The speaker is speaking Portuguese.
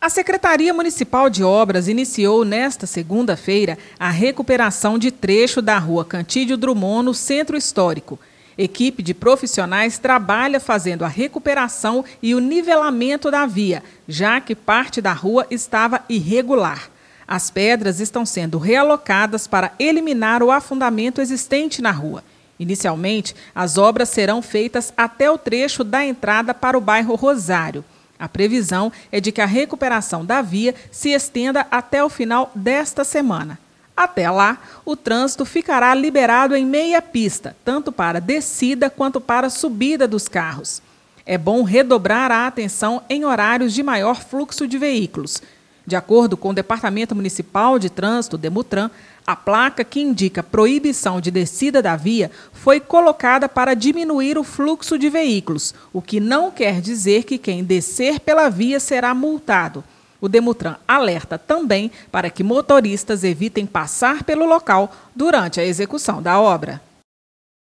A Secretaria Municipal de Obras iniciou nesta segunda-feira a recuperação de trecho da rua Cantídio Drummond no Centro Histórico. Equipe de profissionais trabalha fazendo a recuperação e o nivelamento da via, já que parte da rua estava irregular. As pedras estão sendo realocadas para eliminar o afundamento existente na rua. Inicialmente, as obras serão feitas até o trecho da entrada para o bairro Rosário. A previsão é de que a recuperação da via se estenda até o final desta semana. Até lá, o trânsito ficará liberado em meia pista, tanto para descida quanto para subida dos carros. É bom redobrar a atenção em horários de maior fluxo de veículos. De acordo com o Departamento Municipal de Trânsito, Demutran, a placa que indica proibição de descida da via foi colocada para diminuir o fluxo de veículos, o que não quer dizer que quem descer pela via será multado. O Demutran alerta também para que motoristas evitem passar pelo local durante a execução da obra.